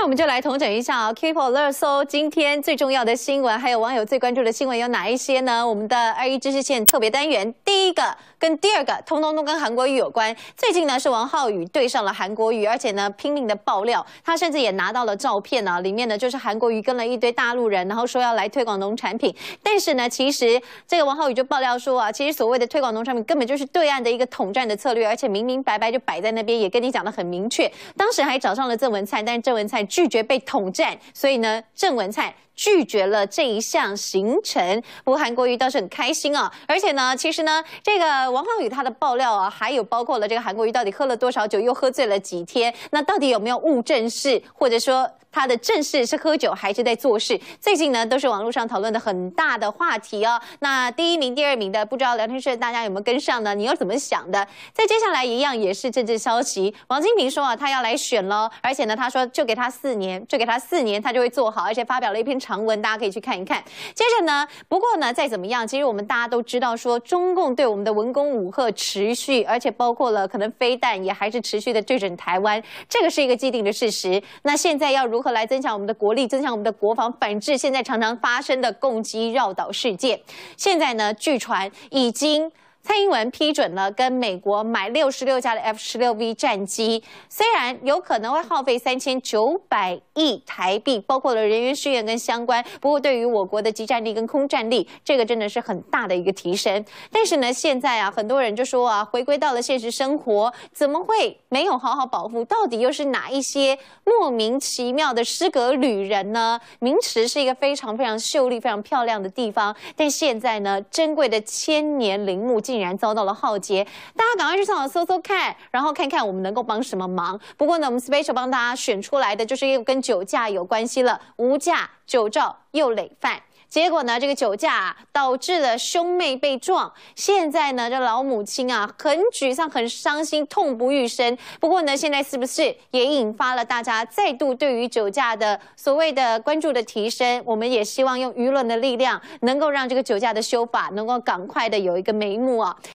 那我们就来统整一下啊，K-pop 热搜今天最重要的新闻，还有网友最关注的新闻有哪一些呢？我们的二一知识线特别单元，第一个跟第二个，通通都跟韩国瑜有关。最近呢是王浩宇对上了韩国瑜，而且呢拼命的爆料，他甚至也拿到了照片呢，里面呢就是韩国瑜跟了一堆大陆人，然后说要来推广农产品。但是呢，其实这个王浩宇就爆料说啊，其实所谓的推广农产品，根本就是对岸的一个统战的策略，而且明明白白就摆在那边，也跟你讲的很明确。当时还找上了郑文灿，但是郑文灿。拒绝被统战，所以呢，郑文灿。拒绝了这一项行程，不过韩国瑜倒是很开心啊。而且呢，其实呢，这个王浩宇他的爆料啊，还有包括了这个韩国瑜到底喝了多少酒，又喝醉了几天，那到底有没有误正事，或者说他的正事是喝酒还是在做事？最近呢，都是网络上讨论的很大的话题哦。那第一名、第二名的，不知道聊天室大家有没有跟上呢？你又怎么想的？在接下来一样也是政治消息，王金平说啊，他要来选喽，而且呢，他说就给他四年，就给他四年，他就会做好，而且发表了一篇长文大家可以去看一看。接着呢，不过呢，再怎么样，其实我们大家都知道，说中共对我们的文攻武赫持续，而且包括了可能飞弹也还是持续的对准台湾，这个是一个既定的事实。那现在要如何来增强我们的国力，增强我们的国防，反制现在常常发生的攻击绕岛事件？现在呢，据传已经。蔡英文批准了跟美国买六十六架的 F 十六 V 战机，虽然有可能会耗费三千九百亿台币，包括了人员训练跟相关，不过对于我国的集战力跟空战力，这个真的是很大的一个提升。但是呢，现在啊，很多人就说啊，回归到了现实生活，怎么会没有好好保护？到底又是哪一些莫名其妙的失格旅人呢？名池是一个非常非常秀丽、非常漂亮的地方，但现在呢，珍贵的千年陵墓竟。竟然遭到了浩劫，大家赶快去上网搜搜看，然后看看我们能够帮什么忙。不过呢，我们 special 帮大家选出来的，就是又跟酒驾有关系了，无驾酒照又累犯。结果呢，这个酒驾导致了兄妹被撞。现在呢，这老母亲啊，很沮丧，很伤心，痛不欲生。不过呢，现在是不是也引发了大家再度对于酒驾的所谓的关注的提升？我们也希望用舆论的力量，能够让这个酒驾的修法能够赶快的有一个眉目啊。